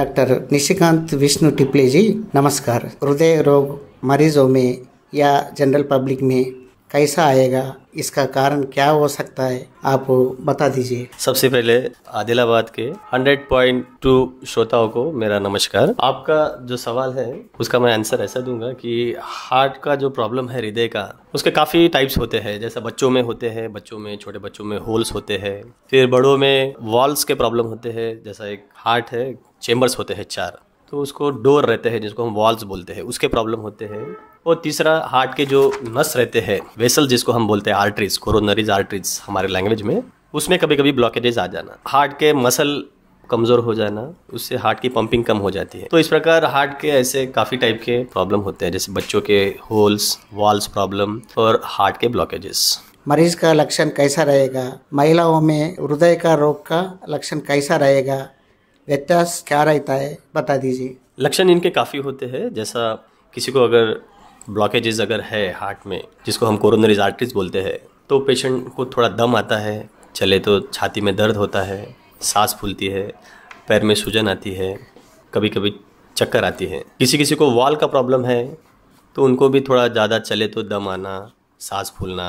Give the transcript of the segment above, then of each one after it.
doctor Nishikant Vishnu Tiple ji नमस्कार हृदय रोग मरीजों में या जनरल पब्लिक में कैसा आएगा इसका कारण क्या हो सकता है आप बता दीजिए सबसे पहले आदिलाबाद के 100.2 श्रोताओं को मेरा नमस्कार आपका जो सवाल है उसका मैं आंसर ऐसा दूंगा कि हार्ट का जो प्रॉब्लम है हृदय का उसके काफ़ी टाइप्स होते हैं जैसे बच्चों में होते हैं बच्चों में छोटे बच्चों में होल्स होते हैं फिर बड़ों में वॉल्स के प्रॉब्लम होते हैं जैसा एक हार्ट है चेम्बर्स होते हैं चार तो उसको डोर रहते हैं जिसको हम वॉल्स बोलते हैं उसके प्रॉब्लम होते हैं और तीसरा हार्ट के जो नस रहते हैं वेसल जिसको हम बोलते हैं आर्टरीज कोरोनरीज आर्टरीज हमारे लैंग्वेज में उसमें कभी कभी ब्लॉकेजेस आ जाना हार्ट के मसल कमज़ोर हो जाना उससे हार्ट की पंपिंग कम हो जाती है तो इस प्रकार हार्ट के ऐसे काफ़ी टाइप के प्रॉब्लम होते हैं जैसे बच्चों के होल्स वॉल्स प्रॉब्लम और हार्ट के ब्लॉकेजेस मरीज का लक्षण कैसा रहेगा महिलाओं में हृदय का रोग का लक्षण कैसा रहेगा व्यत्यास क्या रहता है बता दीजिए लक्षण इनके काफ़ी होते हैं जैसा किसी को अगर ब्लॉकेजेस अगर है हार्ट में जिसको हम कोरोनरीज आर्टरीज बोलते हैं तो पेशेंट को थोड़ा दम आता है चले तो छाती में दर्द होता है सांस फूलती है पैर में सूजन आती है कभी कभी चक्कर आती है किसी किसी को वाल का प्रॉब्लम है तो उनको भी थोड़ा ज़्यादा चले तो दम आना सांस फूलना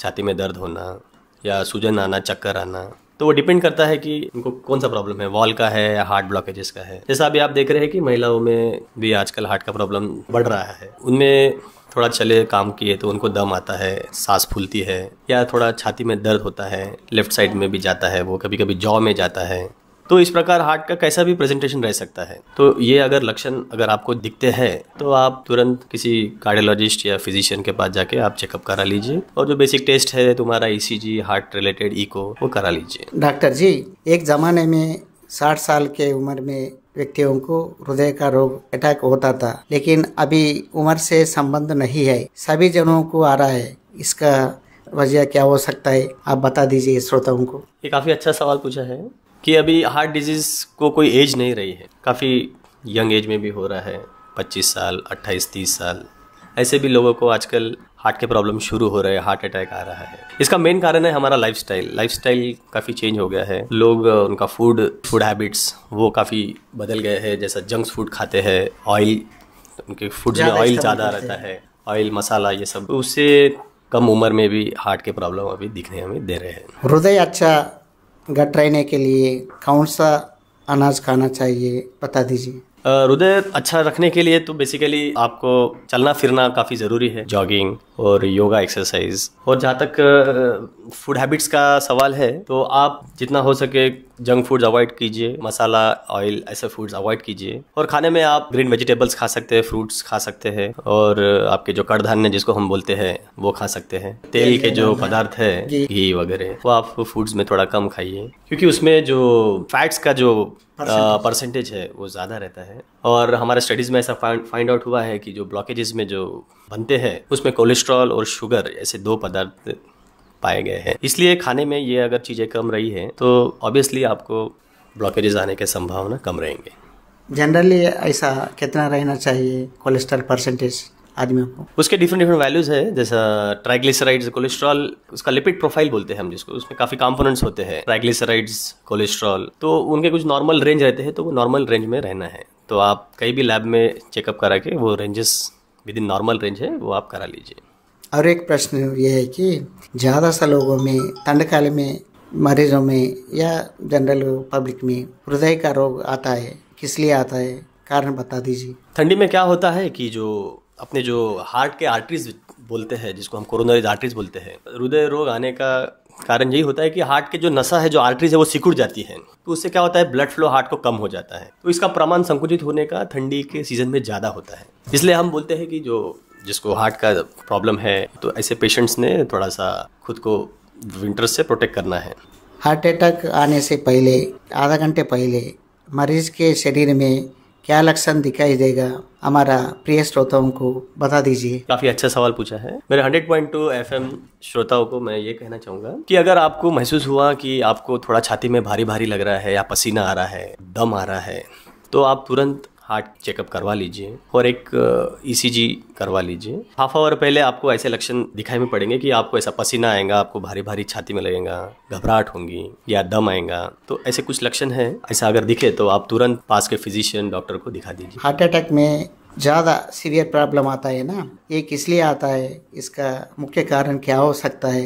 छाती में दर्द होना या सूजन आना चक्कर आना तो वो डिपेंड करता है कि उनको कौन सा प्रॉब्लम है वॉल का है या हार्ट ब्लॉकेजेस का है जैसा अभी आप देख रहे हैं कि महिलाओं में भी आजकल हार्ट का प्रॉब्लम बढ़ रहा है उनमें थोड़ा चले काम किए तो उनको दम आता है सांस फूलती है या थोड़ा छाती में दर्द होता है लेफ्ट साइड में भी जाता है वो कभी कभी जॉ में जाता है तो इस प्रकार हार्ट का कैसा भी प्रेजेंटेशन रह सकता है तो ये अगर लक्षण अगर आपको दिखते हैं तो आप तुरंत किसी कार्डियोलॉजिस्ट या फिजिशियन के पास जाके आप चेकअप करा लीजिए और जो बेसिक टेस्ट है तुम्हारा ई हार्ट रिलेटेड ईको वो करा लीजिए डॉक्टर जी एक जमाने में साठ साल के उम्र में व्यक्तियों को हृदय का रोग अटैक होता था लेकिन अभी उम्र से संबंध नहीं है सभी जनों को आ रहा है इसका वजह क्या हो सकता है आप बता दीजिए श्रोताओं को ये काफी अच्छा सवाल पूछा है कि अभी हार्ट डिजीज़ को कोई एज नहीं रही है काफ़ी यंग एज में भी हो रहा है 25 साल 28 30 साल ऐसे भी लोगों को आजकल हार्ट के प्रॉब्लम शुरू हो रहे हैं हार्ट अटैक आ रहा है इसका मेन कारण है हमारा लाइफ स्टाइल लाइफ स्टाइल काफ़ी चेंज हो गया है लोग उनका फूड फूड हैबिट्स वो काफ़ी बदल गए हैं जैसा जंक्स फूड खाते हैं ऑयल उनके फूड में ऑयल ज़्यादा रहता है ऑयल मसाला ये सब उससे कम उम्र में भी हार्ट के प्रॉब्लम अभी दिखने हमें दे रहे हैं हृदय अच्छा गट रहने के लिए कौन सा अनाज खाना चाहिए बता दीजिए हृदय अच्छा रखने के लिए तो बेसिकली आपको चलना फिरना काफ़ी ज़रूरी है जॉगिंग और योगा एक्सरसाइज और जहाँ तक फूड हैबिट्स का सवाल है तो आप जितना हो सके जंक फूड्स अवॉइड कीजिए मसाला ऑयल ऐसे फूड्स अवॉइड कीजिए और खाने में आप ग्रीन वेजिटेबल्स खा सकते हैं फ्रूट्स खा सकते हैं और आपके जो कड़धान्य जिसको हम बोलते हैं वो खा सकते हैं तेल के जो पदार्थ है घी वगैरह वो आप फूड्स में थोड़ा कम खाइए क्योंकि उसमें जो फैट्स का जो परसेंटेज है वो ज़्यादा रहता है और हमारे स्टडीज़ में ऐसा फाइंड आउट हुआ है कि जो ब्लॉकेजेस में जो बनते हैं उसमें कोलेस्ट्रॉल और शुगर ऐसे दो पदार्थ पाए गए हैं इसलिए खाने में ये अगर चीज़ें कम रही हैं तो ऑब्वियसली आपको ब्लॉकेजेस आने की संभावना कम रहेंगे जनरली ऐसा कितना रहना चाहिए कोलेस्ट्रॉल परसेंटेज आदमियों को उसके डिफरेंट डिफरेंट वैल्यूज है जैसा ट्राइग्लिसराइड्स कोलेस्ट्रॉल उसका लिपिड प्रोफाइल बोलते हैं हम जिसको उसमें काफी कंपोनेंट्स होते हैं ट्राइग्लिसराइड्स कोलेस्ट्रॉल तो उनके कुछ नॉर्मल रेंज रहते हैं तो वो नॉर्मल रेंज में रहना है तो आप कहीं भी लैब में चेकअप करा के वो ranges within normal range है वो आप करा लीजिए और एक प्रश्न ये है कि ज़्यादा सा लोगों में ठंडकाल में मरीजों में या जनरल पब्लिक में हृदय का रोग आता है किस लिए आता है कारण बता दीजिए ठंडी में क्या होता है कि जो अपने जो हार्ट के आर्टरीज बोलते हैं जिसको हम कोरोना आर्टरीज बोलते हैं हृदय रोग आने का कारण यही होता है कि हार्ट के जो नशा है जो आर्टरीज है वो सिकुड़ जाती है तो उससे क्या होता है ब्लड फ्लो हार्ट को कम हो जाता है तो इसका प्रमाण संकुचित होने का ठंडी के सीजन में ज़्यादा होता है इसलिए हम बोलते हैं कि जो जिसको हार्ट का प्रॉब्लम है तो ऐसे पेशेंट्स ने थोड़ा सा खुद को विंटर से प्रोटेक्ट करना है हार्ट अटैक आने से पहले आधा घंटे पहले मरीज के शरीर में क्या लक्षण दिखाई देगा हमारा प्रिय श्रोताओं को बता दीजिए काफी अच्छा सवाल पूछा है मेरे 100.2 पॉइंट टू एफ श्रोताओं को मैं ये कहना चाहूंगा कि अगर आपको महसूस हुआ कि आपको थोड़ा छाती में भारी भारी लग रहा है या पसीना आ रहा है दम आ रहा है तो आप तुरंत हार्ट चेकअप करवा लीजिए और एक ईसीजी e करवा लीजिए हाफ आवर पहले आपको ऐसे लक्षण दिखाई में पड़ेंगे कि आपको ऐसा पसीना आएगा आपको भारी भारी छाती में लगेगा घबराहट होंगी या दम आएगा तो ऐसे कुछ लक्षण है ऐसा अगर दिखे तो आप तुरंत पास के फिजिशियन डॉक्टर को दिखा दीजिए हार्ट अटैक में ज़्यादा सीवियर प्रॉब्लम आता है ना ये किस लिए आता है इसका मुख्य कारण क्या हो सकता है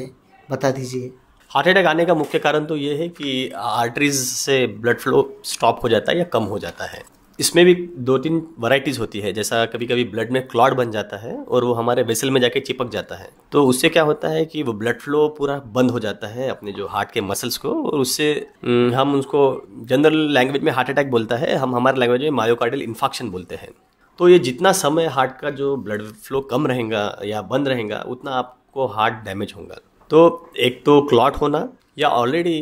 बता दीजिए हार्ट अटैक आने का मुख्य कारण तो ये है कि आर्टरीज से ब्लड फ्लो स्टॉप हो जाता है या कम हो जाता है इसमें भी दो तीन वराइटीज़ होती है जैसा कभी कभी ब्लड में क्लॉट बन जाता है और वो हमारे वेसल में जाके चिपक जाता है तो उससे क्या होता है कि वो ब्लड फ्लो पूरा बंद हो जाता है अपने जो हार्ट के मसल्स को और उससे हम्म, हम उसको जनरल लैंग्वेज में हार्ट अटैक बोलता है हम हमारे लैंग्वेज में मायोकार्डियल इन्फॉक्शन बोलते हैं तो ये जितना समय हार्ट का जो ब्लड फ्लो कम रहेगा या बंद रहेगा उतना आपको हार्ट डैमेज होगा तो एक तो क्लॉट होना या ऑलरेडी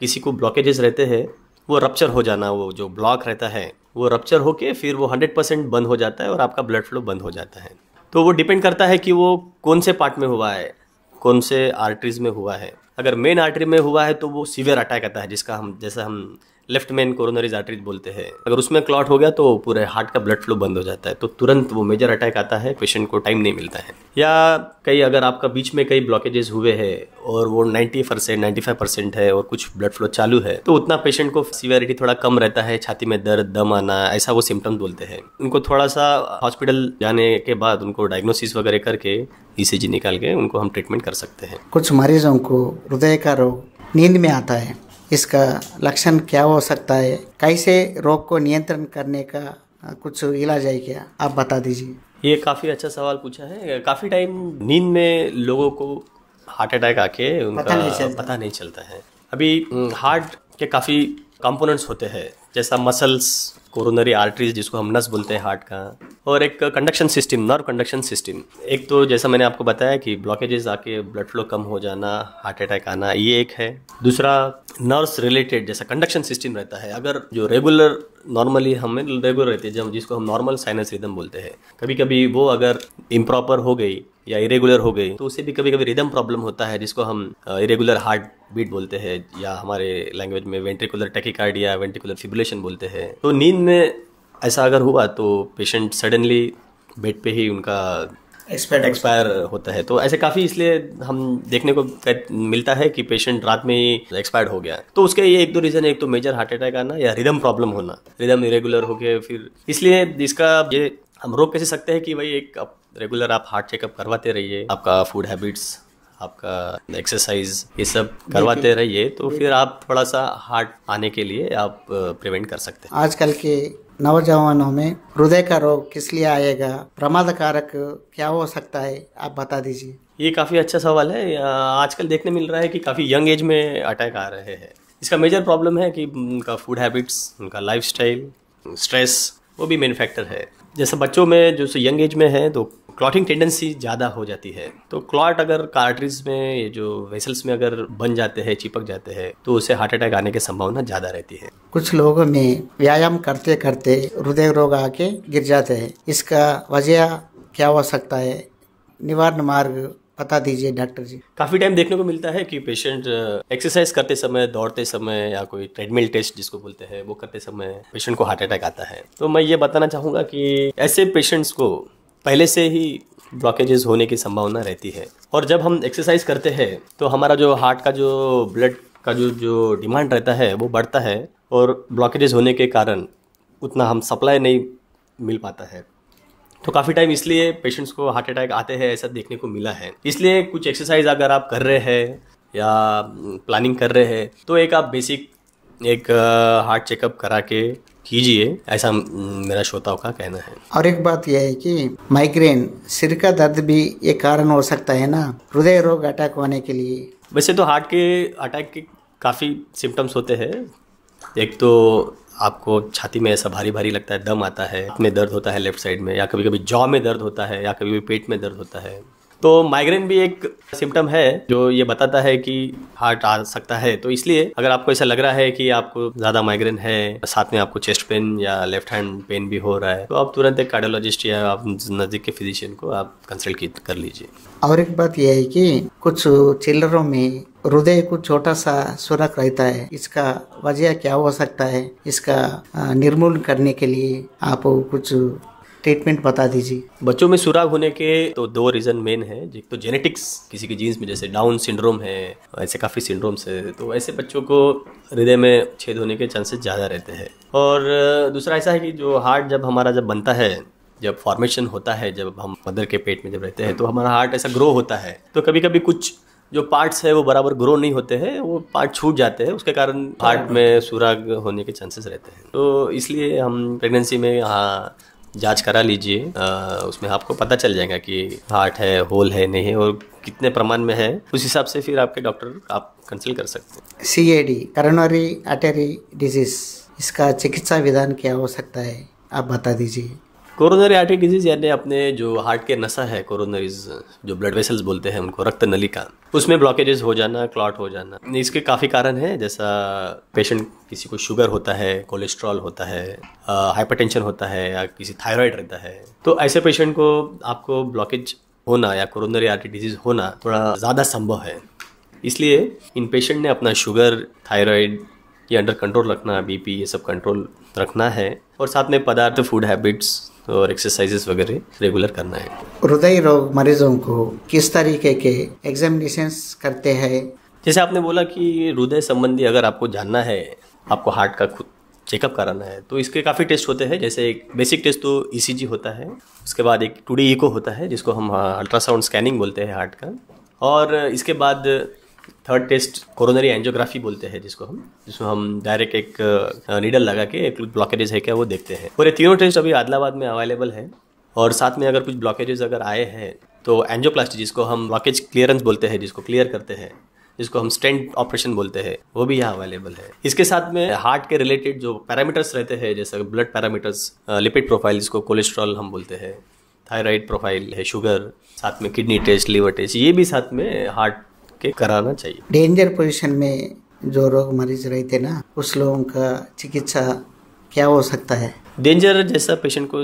किसी को ब्लॉकेजेस रहते हैं वो रप्चर हो जाना वो जो ब्लॉक रहता है वो रप्चर होके फिर वो हंड्रेड परसेंट बंद हो जाता है और आपका ब्लड फ्लो बंद हो जाता है तो वो डिपेंड करता है कि वो कौन से पार्ट में हुआ है कौन से आर्टरीज में हुआ है अगर मेन आर्टरी में हुआ है तो वो सीवियर अटैक आता है जिसका हम जैसा हम लेफ्ट मेन कोरोनरीज आर्टरीज बोलते हैं अगर उसमें क्लॉट हो गया तो पूरे हार्ट का ब्लड फ्लो बंद हो जाता है तो तुरंत वो मेजर अटैक आता है पेशेंट को टाइम नहीं मिलता है या कई अगर आपका बीच में कई ब्लॉकेजेस हुए हैं और वो 90 परसेंट नाइन्टी परसेंट है और कुछ ब्लड फ्लो चालू है तो उतना पेशेंट को सीवियरिटी थोड़ा कम रहता है छाती में दर्द दम आना ऐसा वो सिम्टम्स बोलते हैं उनको थोड़ा सा हॉस्पिटल जाने के बाद उनको डायग्नोसिस वगैरह करके ई e निकाल के उनको हम ट्रीटमेंट कर सकते हैं कुछ मरीजों को हृदय का रोग नींद में आता है इसका लक्षण क्या हो सकता है कैसे रोग को नियंत्रण करने का कुछ इलाज है क्या आप बता दीजिए ये काफ़ी अच्छा सवाल पूछा है काफ़ी टाइम नींद में लोगों को हार्ट अटैक आके उनका पता नहीं चलता, पता नहीं चलता है अभी हम्म, हार्ट के काफ़ी कंपोनेंट्स होते हैं जैसा मसल्स कोरोनरी आर्टरीज जिसको हम नस बोलते हैं हार्ट का और एक conduction system nerve conduction system एक तो जैसा मैंने आपको बताया कि ब्लॉकेजेस आके ब्लड फ्लो कम हो जाना हार्ट अटैक आना ये एक है दूसरा नर्व्स रिलेटेड जैसा कंडक्शन सिस्टम रहता है अगर जो रेगुलर नॉर्मली हमें रेगुलर रहती है जब जिसको हम नॉर्मल साइनस रिदम बोलते हैं कभी कभी वो अगर इम्प्रॉपर हो गई या इरेगुलर हो गई तो उसे भी कभी कभी रिदम प्रॉब्लम होता है जिसको हम इरेगुलर हार्ट बीट बोलते हैं या हमारे लैंग्वेज में वेंट्रिकुलर टेकिकार्डिया या वेंट्रिकुलर फिबुलेशन बोलते हैं तो नींद में ऐसा अगर हुआ तो पेशेंट सडनली बेड पे ही उनका एक्सपायर होता है तो ऐसे काफ़ी इसलिए हम देखने को मिलता है कि पेशेंट रात में ही एक्सपायर्ड हो गया तो उसके ये एक दो रीज़न एक तो मेजर हार्ट अटैक आना या रिदम प्रॉब्लम होना रिदम इरेगुलर हो गया फिर इसलिए इसका ये हम रोक कैसे सकते हैं कि भाई एक रेगुलर आप हार्ट चेकअप करवाते रहिए आपका फूड हैबिट्स आपका एक्सरसाइज ये सब करवाते रहिए तो फिर आप थोड़ा सा हार्ट आने के लिए आप प्रिवेंट कर सकते हैं आजकल के नौजवानों में हृदय का रोग किस लिए आएगा प्रमाद कारक क्या हो सकता है आप बता दीजिए ये काफ़ी अच्छा सवाल है आजकल देखने मिल रहा है कि काफ़ी यंग एज में अटैक आ रहे हैं इसका मेजर प्रॉब्लम है कि उनका फूड हैबिट्स उनका लाइफ स्ट्रेस वो भी मेन फैक्टर है जैसे बच्चों में जो यंग एज में है तो क्लॉटिंग टेंडेंसी ज़्यादा हो जाती है तो क्लॉट अगर कार्ट्रिज में जो वेसल्स में अगर बन जाते हैं चिपक जाते हैं तो उसे हार्ट अटैक आने की संभावना ज़्यादा रहती है कुछ लोगों में व्यायाम करते करते हृदय रोग आके गिर जाते हैं इसका वजह क्या हो सकता है निवारण मार्ग बता दीजिए डॉक्टर जी काफी टाइम देखने को मिलता है कि पेशेंट एक्सरसाइज uh, करते समय दौड़ते समय या कोई ट्रेडमिल टेस्ट जिसको बोलते हैं वो करते समय पेशेंट को हार्ट अटैक आता है तो मैं ये बताना चाहूंगा कि ऐसे पेशेंट्स को पहले से ही ब्लॉकेजेस होने की संभावना रहती है और जब हम एक्सरसाइज करते हैं तो हमारा जो हार्ट का जो ब्लड का जो जो डिमांड रहता है वो बढ़ता है और ब्लॉकेजेस होने के कारण उतना हम सप्लाई नहीं मिल पाता है तो काफ़ी टाइम इसलिए पेशेंट्स को हार्ट अटैक आते हैं ऐसा देखने को मिला है इसलिए कुछ एक्सरसाइज अगर आप कर रहे हैं या प्लानिंग कर रहे हैं तो एक आप बेसिक एक हार्ट चेकअप करा के कीजिए ऐसा मेरा श्रोताओं का कहना है और एक बात यह है कि माइग्रेन सिर का दर्द भी एक कारण हो सकता है ना हृदय रोग अटैक होने के लिए वैसे तो हार्ट के अटैक के काफ़ी सिम्टम्स होते हैं एक तो आपको छाती में ऐसा भारी भारी लगता है दम आता है में दर्द होता है लेफ्ट साइड में या कभी कभी जॉ में दर्द होता है या कभी कभी पेट में दर्द होता है तो माइग्रेन भी एक सिम्टम है जो ये बताता है कि हार्ट आ सकता है तो इसलिए अगर आपको ऐसा लग रहा है कि आपको ज़्यादा माइग्रेन है साथ में आपको चेस्ट पेन या लेफ्ट हैंड पेन भी हो रहा है तो आप तुरंत एक कार्डियोलॉजिस्ट या आप नज़दीक के फिजिशियन को आप कंसल्ट कर लीजिए और एक बात यह है कि कुछ चिल्लरों में हृदय कुछ छोटा सा सुरख रहता है इसका वजह क्या हो सकता है इसका निर्मूलन करने के लिए आप कुछ ट्रीटमेंट बता दीजिए बच्चों में सुराग होने के तो दो रीजन मेन है एक तो जेनेटिक्स किसी के जीन्स में जैसे डाउन सिंड्रोम है ऐसे काफ़ी सिंड्रोम्स है तो ऐसे बच्चों को हृदय में छेद होने के चांसेस ज़्यादा रहते हैं और दूसरा ऐसा है कि जो हार्ट जब हमारा जब बनता है जब फॉर्मेशन होता है जब हम मदर के पेट में जब रहते हैं तो हमारा हार्ट ऐसा ग्रो होता है तो कभी कभी कुछ जो पार्ट्स है वो बराबर ग्रो नहीं होते हैं वो पार्ट छूट जाते हैं उसके कारण हार्ट में सुराग होने के चांसेस रहते हैं तो इसलिए हम प्रेगनेंसी में हाँ जांच करा लीजिए उसमें आपको पता चल जाएगा कि हार्ट है होल है नहीं है और कितने प्रमाण में है उस हिसाब से फिर आपके डॉक्टर आप कंसल्ट कर सकते हैं C A D coronary artery disease इसका चिकित्सा विधान क्या हो सकता है आप बता दीजिए कोरोनरी आर्टरी डिजीज़ यानी अपने जो हार्ट के नशा है कोरोनरीज जो ब्लड वेसल्स बोलते हैं उनको रक्त नली का उसमें ब्लॉकेजेस हो जाना क्लॉट हो जाना इसके काफ़ी कारण हैं जैसा पेशेंट किसी को शुगर होता है कोलेस्ट्रॉल होता है हाइपरटेंशन होता है या किसी थायराइड रहता है तो ऐसे पेशेंट को आपको ब्लॉकेज होना या कोरोनरी आर्टरी डिजीज़ होना थोड़ा ज़्यादा संभव है इसलिए इन पेशेंट ने अपना शुगर थायराइड ये अंडर कंट्रोल रखना बीपी ये सब कंट्रोल रखना है और साथ में पदार्थ फूड हैबिट्स और एक्सरसाइजेस वगैरह रेगुलर करना है हृदय रोग मरीजों को किस तरीके के एग्जामिनेशन करते हैं जैसे आपने बोला कि हृदय संबंधी अगर आपको जानना है आपको हार्ट का खुद चेकअप कराना है तो इसके काफ़ी टेस्ट होते हैं जैसे एक बेसिक टेस्ट तो ई e होता है उसके बाद एक टू डी ईको होता है जिसको हम अल्ट्रासाउंड हाँ, स्कैनिंग बोलते हैं हार्ट का और इसके बाद थर्ड टेस्ट कोरोनरी एंजियोग्राफी बोलते हैं जिसको हम जिसमें हम डायरेक्ट एक नीडल लगा के एक ब्लॉकेजेज है क्या वो देखते हैं पूरे तीनों टेस्ट अभी आदिलाबाद में अवेलेबल है और साथ में अगर कुछ ब्लॉकेजेज अगर आए हैं तो एंजियोप्लास्टी जिसको हम ब्लॉकेज क्लियरेंस बोलते हैं जिसको क्लियर करते हैं जिसको हम स्टेंट ऑपरेशन बोलते हैं वो भी यहाँ अवेलेबल है इसके साथ में हार्ट के रिलेटेड जो पैरामीटर्स रहते हैं जैसे ब्लड पैरामीटर्स लिपिड प्रोफाइल जिसको कोलेस्ट्रॉल हम बोलते हैं थायराइड प्रोफाइल है शुगर साथ में किडनी टेस्ट लीवर टेस्ट ये भी साथ में हार्ट करके कराना चाहिए डेंजर पोजिशन में जो रोग मरीज रहते ना उस लोगों का चिकित्सा क्या हो सकता है डेंजर जैसा पेशेंट को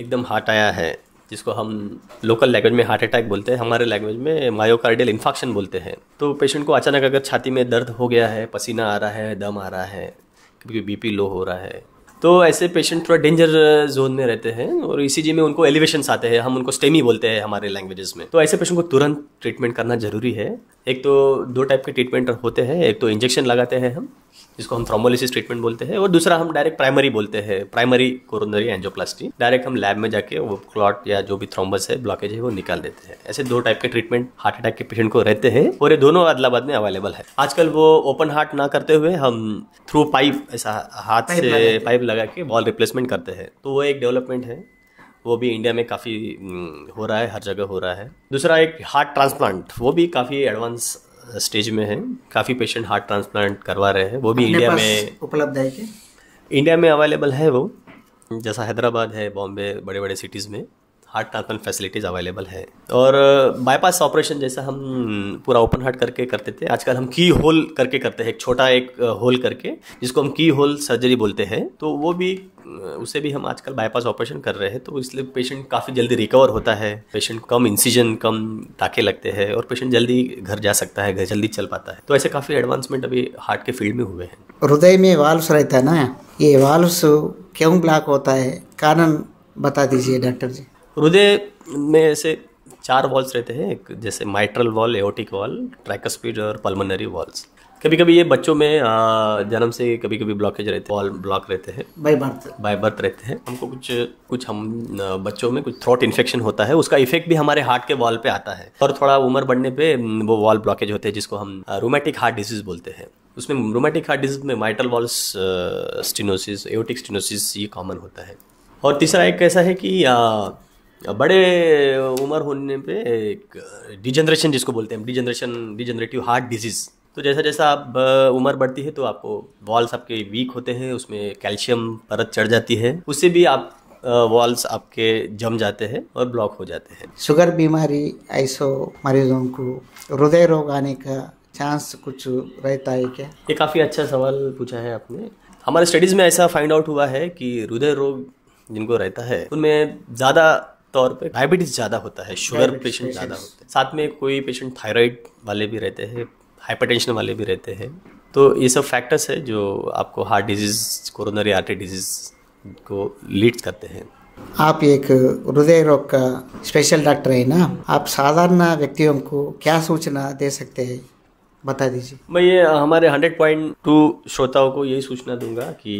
एकदम हार्ट आया है जिसको हम लोकल लैंग्वेज में हार्ट अटैक बोलते हैं हमारे लैंग्वेज में मायोकार्डियल इन्फेक्शन बोलते हैं तो पेशेंट को अचानक अगर छाती में दर्द हो गया है पसीना आ रहा है दम आ रहा है क्योंकि बीपी लो हो रहा है तो ऐसे पेशेंट थोड़ा डेंजर जोन में रहते हैं और ई e में उनको एलिवेशन आते हैं हम उनको स्टेमी बोलते हैं हमारे लैंग्वेजेस में तो ऐसे पेशेंट को तुरंत ट्रीटमेंट करना जरूरी है एक तो दो टाइप के ट्रीटमेंट होते हैं एक तो इंजेक्शन लगाते हैं हम जिसको हम थ्रोमोलिसिस ट्रीटमेंट बोलते हैं और दूसरा हम डायरेक्ट प्राइमरी बोलते हैं प्राइमरी कोरोनरी एंजोप्लास्टी डायरेक्ट हम लैब में जाके वो क्लॉट या जो भी थ्रोम्बस है ब्लॉकेज है वो निकाल देते हैं ऐसे दो टाइप के ट्रीटमेंट हार्ट अटैक के पेशेंट को रहते हैं और ये दोनों अदलाबाद में अवेलेबल है आजकल वो ओपन हार्ट ना करते हुए हम थ्रू पाइप ऐसा हाथ से पाइप लगा के बॉल रिप्लेसमेंट करते हैं तो वो एक डेवलपमेंट है वो भी इंडिया में काफ़ी हम्म, हो रहा है हर जगह हो रहा है दूसरा एक हार्ट ट्रांसप्लांट वो भी काफ़ी एडवांस स्टेज में है काफ़ी पेशेंट हार्ट ट्रांसप्लांट करवा रहे हैं वो भी इंडिया में उपलब्ध है इंडिया में अवेलेबल है वो जैसा हैदराबाद है बॉम्बे बड़े बड़े सिटीज़ में हार्ट ट्रांसप्लांट फैसिलिटीज़ अवेलेबल है और बाईपास ऑपरेशन जैसा हम पूरा ओपन हार्ट करके करते थे आजकल हम की होल करके करते हैं एक छोटा एक होल करके जिसको हम की होल सर्जरी बोलते हैं तो वो भी उसे भी हम आजकल बाईपास ऑपरेशन कर रहे हैं तो इसलिए पेशेंट काफ़ी जल्दी रिकवर होता है पेशेंट कम इंसिजन कम टाके लगते हैं और पेशेंट जल्दी घर जा सकता है घर जल्दी चल पाता है तो ऐसे काफ़ी एडवांसमेंट अभी हार्ट के फील्ड में हुए हैं हृदय में वाल्व्स रहता है ना ये वाल्व्स क्यों ब्लॉक होता है कारण बता दीजिए डॉक्टर जी हृदय में ऐसे चार वॉल्स रहते हैं एक जैसे mitral valve aortic valve tricuspid और पल्मोनरी वॉल्स कभी कभी ये बच्चों में जन्म से कभी कभी ब्लॉकेज रहते हैं वॉल ब्लॉक रहते हैं बाई बर्थ बाई बर्थ रहते हैं हमको कुछ कुछ हम बच्चों में कुछ थ्रोट इन्फेक्शन होता है उसका इफेक्ट भी हमारे हार्ट के वॉल पे आता है और थोड़ा उम्र बढ़ने पे वो वॉल ब्लॉकेज होते हैं जिसको हम रोमेटिक हार्ट डिजीज बोलते हैं उसमें रोमेटिक हार्ट डिजीज में mitral valves stenosis aortic stenosis ये कॉमन होता है और तीसरा एक ऐसा है कि बड़े उम्र होने पे एक डिजनरेशन जिसको बोलते हैं डिजनरेशन डिजनरेटिव हार्ट डिजीज़ तो जैसा जैसा आप उम्र बढ़ती है तो आपको वॉल्स आपके वीक होते हैं उसमें कैल्शियम परत चढ़ जाती है उससे भी आप वॉल्स आपके जम जाते हैं और ब्लॉक हो जाते हैं शुगर बीमारी ऐसो मरीजों को हृदय रोग आने का चांस कुछ रहता है क्या ये काफ़ी अच्छा सवाल पूछा है आपने हमारे स्टडीज़ में ऐसा फाइंड आउट हुआ है कि हृदय रोग जिनको रहता है उनमें ज़्यादा तौर पर डायबिटीज़ ज़्यादा होता है शुगर पेशेंट ज़्यादा होते हैं साथ में कोई पेशेंट थायराइड वाले भी रहते हैं हाइपरटेंशन वाले भी रहते हैं तो ये सब फैक्टर्स है जो आपको heart disease coronary artery disease को लीड करते हैं आप एक हृदय रोग का स्पेशल डॉक्टर है ना आप साधारण व्यक्तियों को क्या सूचना दे सकते हैं बता दीजिए मैं ये हमारे हंड्रेड पॉइंट टू श्रोताओं को यही सूचना दूंगा कि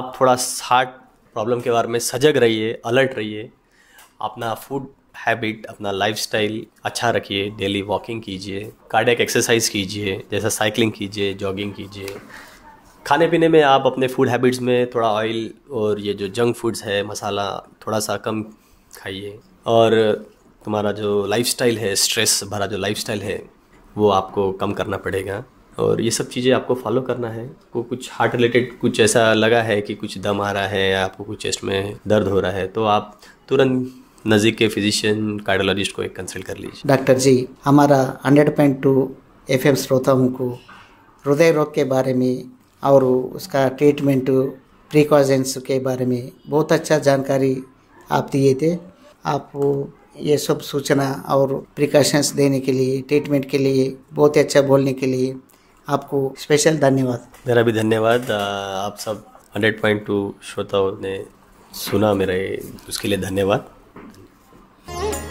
आप थोड़ा हार्ट प्रॉब्लम के बारे में सजग रहिए अलर्ट रहिए अपना फूड हैबिट अपना लाइफस्टाइल अच्छा रखिए डेली वॉकिंग कीजिए कार्डियक एक्सरसाइज कीजिए जैसा साइकिलिंग कीजिए जॉगिंग कीजिए खाने पीने में आप अपने फूड हैबिट्स में थोड़ा ऑयल और ये जो जंक फूड्स है मसाला थोड़ा सा कम खाइए और तुम्हारा जो लाइफस्टाइल है स्ट्रेस भरा जो लाइफस्टाइल है वो आपको कम करना पड़ेगा और ये सब चीज़ें आपको फॉलो करना है को कुछ हार्ट रिलेटेड कुछ ऐसा लगा है कि कुछ दम आ रहा है या आपको कुछ चेस्ट में दर्द हो रहा है तो आप तुरंत नज़दीक के फिजिशियन कार्डियोलॉजिस्ट को एक कंसल्ट कर लीजिए डॉक्टर जी हमारा hundred point two F M श्रोताओं को हृदय रोग के बारे में और उसका ट्रीटमेंट प्रिकॉशंस के बारे में बहुत अच्छा जानकारी आप दिए थे आप ये सब सूचना और प्रिकॉशंस देने के लिए ट्रीटमेंट के लिए बहुत ही अच्छा बोलने के लिए आपको स्पेशल धन्यवाद मेरा भी धन्यवाद आप सब हंड्रेड पॉइंट टू श्रोताओं ने सुना मेरे उसके लिए धन्यवाद